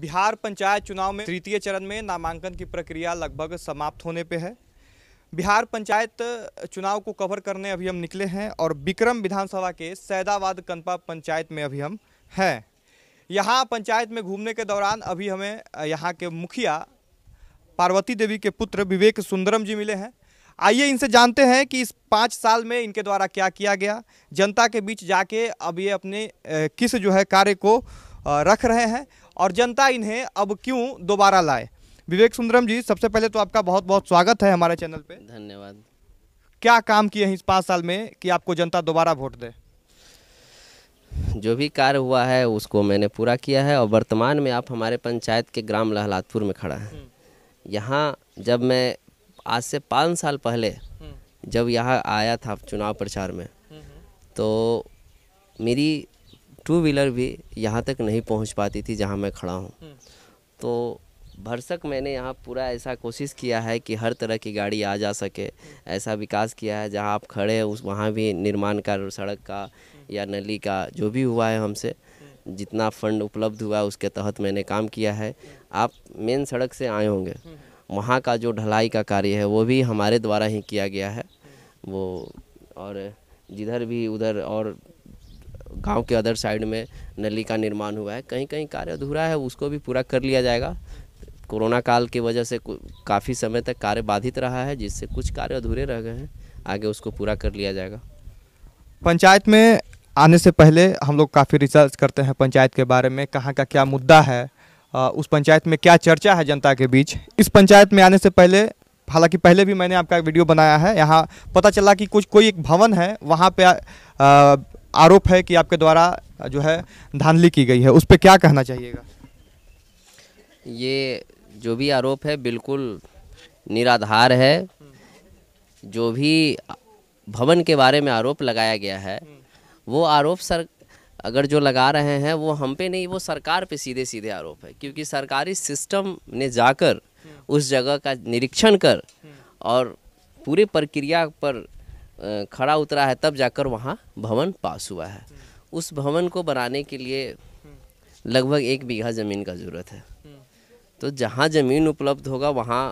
बिहार पंचायत चुनाव में तृतीय चरण में नामांकन की प्रक्रिया लगभग समाप्त होने पे है बिहार पंचायत चुनाव को कवर करने अभी हम निकले हैं और बिक्रम विधानसभा के सैदाबाद कनपा पंचायत में अभी हम हैं यहाँ पंचायत में घूमने के दौरान अभी हमें यहाँ के मुखिया पार्वती देवी के पुत्र विवेक सुंदरम जी मिले हैं आइए इनसे जानते हैं कि इस पाँच साल में इनके द्वारा क्या किया गया जनता के बीच जाके अब ये अपने किस जो है कार्य को रख रहे हैं और जनता इन्हें अब क्यों दोबारा लाए विवेक सुंदरम जी सबसे पहले तो आपका बहुत बहुत स्वागत है हमारे चैनल पे धन्यवाद क्या काम किए हैं इस पाँच साल में कि आपको जनता दोबारा वोट दे जो भी कार्य हुआ है उसको मैंने पूरा किया है और वर्तमान में आप हमारे पंचायत के ग्राम लहलातपुर में खड़ा है हम्म। यहाँ जब मैं आज से पाँच साल पहले हम्म। जब यहाँ आया था चुनाव प्रचार में हम्म, तो मेरी टू व्हीलर भी यहाँ तक नहीं पहुँच पाती थी जहाँ मैं खड़ा हूँ हम्म। तो भरसक मैंने यहाँ पूरा ऐसा कोशिश किया है कि हर तरह की गाड़ी आ जा सके ऐसा विकास किया है जहाँ आप खड़े हैं उस वहाँ भी निर्माण का सड़क का या नली का जो भी हुआ है हमसे हम्म। जितना फंड उपलब्ध हुआ है उसके तहत मैंने काम किया है आप मेन सड़क से आए होंगे हम्म। वहाँ का जो ढलाई का कार्य है वो भी हमारे द्वारा ही किया गया है वो और जिधर भी उधर और गांव के अदर साइड में नली का निर्माण हुआ है कहीं कहीं कार्य अधूरा है उसको भी पूरा कर लिया जाएगा कोरोना काल की वजह से काफ़ी समय तक कार्य बाधित रहा है जिससे कुछ कार्य अधूरे रह गए हैं आगे उसको पूरा कर लिया जाएगा पंचायत में आने से पहले हम लोग काफ़ी रिसर्च करते हैं पंचायत के बारे में कहाँ का क्या मुद्दा है उस पंचायत में क्या चर्चा है जनता के बीच इस पंचायत में आने से पहले हालांकि पहले भी मैंने आपका वीडियो बनाया है यहाँ पता चला कि कुछ कोई एक भवन है वहाँ पे आ, आरोप है कि आपके द्वारा जो है धांधली की गई है उस पर क्या कहना चाहिएगा ये जो भी आरोप है बिल्कुल निराधार है जो भी भवन के बारे में आरोप लगाया गया है वो आरोप सर अगर जो लगा रहे हैं वो हम पे नहीं वो सरकार पे सीधे सीधे आरोप है क्योंकि सरकारी सिस्टम ने जाकर उस जगह का निरीक्षण कर और पूरे प्रक्रिया पर खड़ा उतरा है तब जाकर वहाँ भवन पास हुआ है हम्म। उस भवन को बनाने के लिए हम्म। लगभग एक बीघा ज़मीन का ज़रूरत है हम्म। तो जहाँ ज़मीन उपलब्ध होगा वहाँ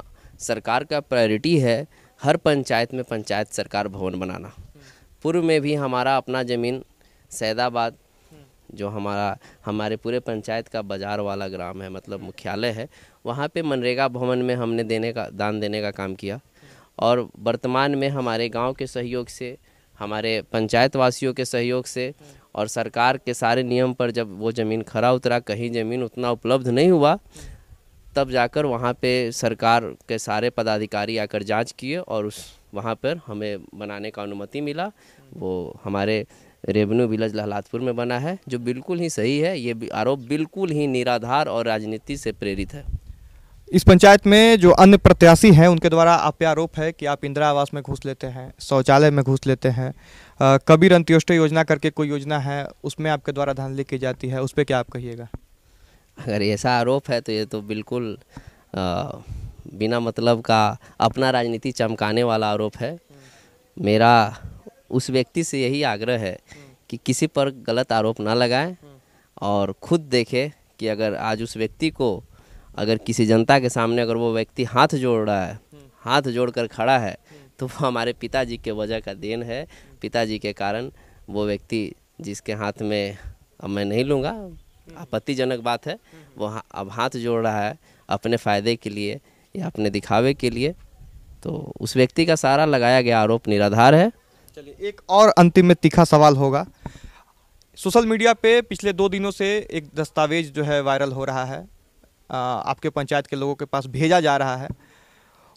सरकार का प्रायोरिटी है हर पंचायत में पंचायत सरकार भवन बनाना पूर्व में भी हमारा अपना ज़मीन सैदाबाद जो हमारा हमारे पूरे पंचायत का बाजार वाला ग्राम है मतलब मुख्यालय है वहाँ पे मनरेगा भवन में हमने देने का दान देने का काम किया और वर्तमान में हमारे गांव के सहयोग से हमारे पंचायत वासियों के सहयोग से और सरकार के सारे नियम पर जब वो ज़मीन खरा उतरा कहीं ज़मीन उतना उपलब्ध नहीं हुआ तब जाकर वहाँ पे सरकार के सारे पदाधिकारी आकर जांच किए और उस वहाँ पर हमें बनाने का अनुमति मिला वो हमारे रेवेन्यू विलेज लहलादपुर में बना है जो बिल्कुल ही सही है ये आरोप बिल्कुल ही निराधार और राजनीति से प्रेरित है इस पंचायत में जो अन्य प्रत्याशी हैं उनके द्वारा आप पे आरोप है कि आप इंदिरा आवास में घुस लेते हैं शौचालय में घुस लेते हैं कबीर अंत्योष्टय योजना करके कोई योजना है उसमें आपके द्वारा धांधली की जाती है उस पर क्या आप कहिएगा अगर ऐसा आरोप है तो ये तो बिल्कुल आ, बिना मतलब का अपना राजनीति चमकाने वाला आरोप है मेरा उस व्यक्ति से यही आग्रह है कि किसी पर गलत आरोप ना लगाएं और खुद देखें कि अगर आज उस व्यक्ति को अगर किसी जनता के सामने अगर वो व्यक्ति हाथ जोड़ रहा है हाथ जोड़ कर खड़ा है तो वो हमारे पिताजी के वजह का देन है पिताजी के कारण वो व्यक्ति जिसके हाथ में अब मैं नहीं लूँगा आपत्तिजनक बात है वो हा, अब हाथ जोड़ रहा है अपने फ़ायदे के लिए या अपने दिखावे के लिए तो उस व्यक्ति का सारा लगाया गया आरोप निराधार है चलिए एक और अंतिम में तीखा सवाल होगा सोशल मीडिया पे पिछले दो दिनों से एक दस्तावेज जो है वायरल हो रहा है आपके पंचायत के लोगों के पास भेजा जा रहा है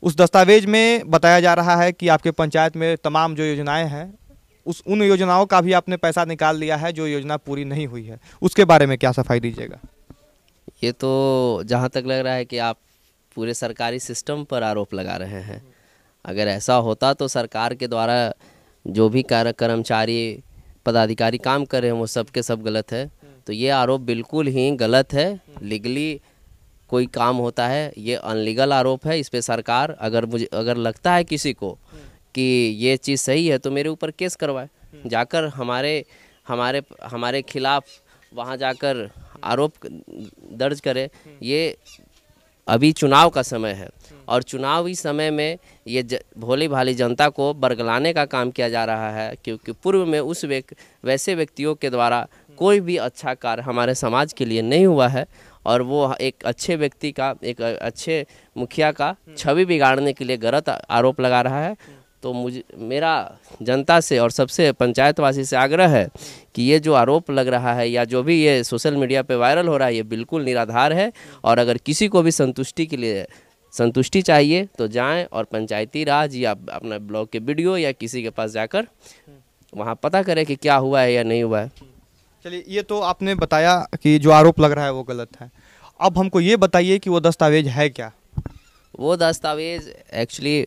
उस दस्तावेज में बताया जा रहा है कि आपके पंचायत में तमाम जो योजनाएं हैं उस उन योजनाओं का भी आपने पैसा निकाल लिया है जो योजना पूरी नहीं हुई है उसके बारे में क्या सफाई दीजिएगा ये तो जहाँ तक लग रहा है कि आप पूरे सरकारी सिस्टम पर आरोप लगा रहे हैं अगर ऐसा होता तो सरकार के द्वारा जो भी कर्मचारी पदाधिकारी काम कर रहे हैं वो सब के सब गलत है तो ये आरोप बिल्कुल ही गलत है लीगली कोई काम होता है ये अनलीगल आरोप है इस पर सरकार अगर मुझे अगर लगता है किसी को कि ये चीज़ सही है तो मेरे ऊपर केस करवाए जाकर हमारे हमारे हमारे खिलाफ़ वहाँ जाकर आरोप दर्ज करे ये अभी चुनाव का समय है और चुनावी समय में ये ज, भोली भाली जनता को बरगलाने का काम किया जा रहा है क्योंकि पूर्व में उस व्यक्ति वैसे व्यक्तियों के द्वारा कोई भी अच्छा कार्य हमारे समाज के लिए नहीं हुआ है और वो एक अच्छे व्यक्ति का एक अच्छे मुखिया का हम्म। छवि बिगाड़ने के लिए गलत आरोप लगा रहा है तो मुझे मेरा जनता से और सबसे पंचायतवासी से आग्रह है कि ये जो आरोप लग रहा है या जो भी ये सोशल मीडिया पे वायरल हो रहा है ये बिल्कुल निराधार है और अगर किसी को भी संतुष्टि के लिए संतुष्टि चाहिए तो जाएं और पंचायती राज या अपना ब्लॉग के वीडियो या किसी के पास जाकर वहाँ पता करें कि क्या हुआ है या नहीं हुआ है चलिए ये तो आपने बताया कि जो आरोप लग रहा है वो गलत है अब हमको ये बताइए कि वो दस्तावेज है क्या वो दस्तावेज एक्चुअली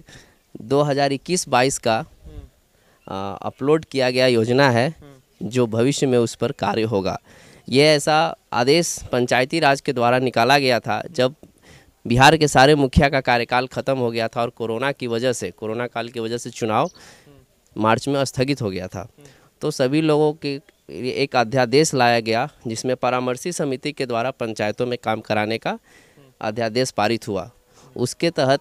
दो हज़ार का अपलोड किया गया योजना है जो भविष्य में उस पर कार्य होगा यह ऐसा आदेश पंचायती राज के द्वारा निकाला गया था जब बिहार के सारे मुखिया का कार्यकाल खत्म हो गया था और कोरोना की वजह से कोरोना काल की वजह से चुनाव मार्च में स्थगित हो गया था तो सभी लोगों के एक अध्यादेश लाया गया जिसमें परामर्शी समिति के द्वारा पंचायतों में काम कराने का अध्यादेश पारित हुआ उसके तहत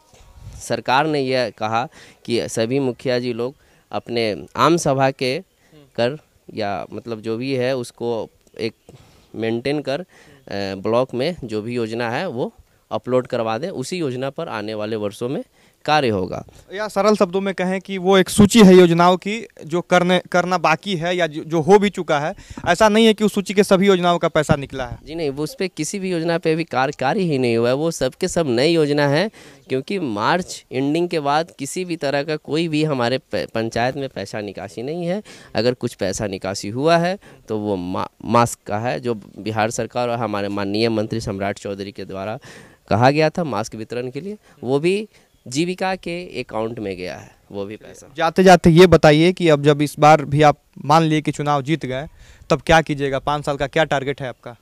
सरकार ने यह कहा कि सभी मुखिया जी लोग अपने आम सभा के कर या मतलब जो भी है उसको एक मेंटेन कर ब्लॉक में जो भी योजना है वो अपलोड करवा दें उसी योजना पर आने वाले वर्षों में कार्य होगा या सरल शब्दों में कहें कि वो एक सूची है योजनाओं की जो करने करना बाकी है या जो हो भी चुका है ऐसा नहीं है कि उस सूची के सभी योजनाओं का पैसा निकला है जी नहीं उस पर किसी भी योजना पे भी कार्य कार्य ही नहीं हुआ है वो सब सब नई योजना है क्योंकि मार्च एंडिंग के बाद किसी भी तरह का कोई भी हमारे पंचायत में पैसा निकासी नहीं है अगर कुछ पैसा निकासी हुआ है तो वो मा, मास्क का है जो बिहार सरकार और हमारे माननीय मंत्री सम्राट चौधरी के द्वारा कहा गया था मास्क वितरण के लिए वो भी जीविका के अकाउंट में गया है वो भी पैसा जाते जाते ये बताइए कि अब जब इस बार भी आप मान लिए कि चुनाव जीत गए तब क्या कीजिएगा पाँच साल का क्या टारगेट है आपका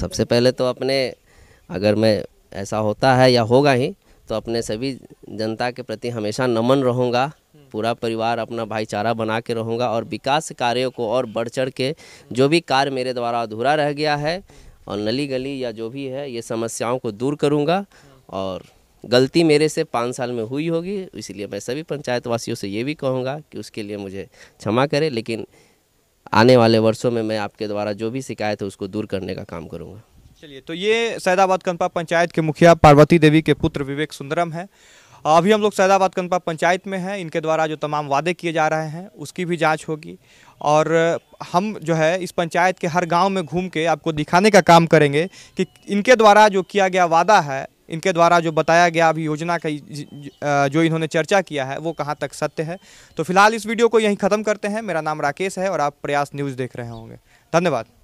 सबसे पहले तो अपने अगर मैं ऐसा होता है या होगा ही तो अपने सभी जनता के प्रति हमेशा नमन रहूँगा पूरा परिवार अपना भाईचारा बना के रहूँगा और विकास कार्यों को और बढ़ चढ़ के जो भी कार्य मेरे द्वारा अधूरा रह गया है और नली गली या जो भी है ये समस्याओं को दूर करूँगा और गलती मेरे से पाँच साल में हुई होगी इसलिए मैं सभी पंचायत वासियों से ये भी कहूँगा कि उसके लिए मुझे क्षमा करें लेकिन आने वाले वर्षों में मैं आपके द्वारा जो भी शिकायत है उसको दूर करने का काम करूँगा चलिए तो ये सैदाबाद कनपा पंचायत के मुखिया पार्वती देवी के पुत्र विवेक सुंदरम हैं अभी हम लोग सैदाबाद कनपा पंचायत में हैं इनके द्वारा जो तमाम वादे किए जा रहे हैं उसकी भी जांच होगी और हम जो है इस पंचायत के हर गांव में घूम के आपको दिखाने का काम करेंगे कि इनके द्वारा जो किया गया वादा है इनके द्वारा जो बताया गया अभी योजना का जो इन्होंने चर्चा किया है वो कहाँ तक सत्य है तो फिलहाल इस वीडियो को यहीं ख़त्म करते हैं मेरा नाम राकेश है और आप प्रयास न्यूज़ देख रहे होंगे धन्यवाद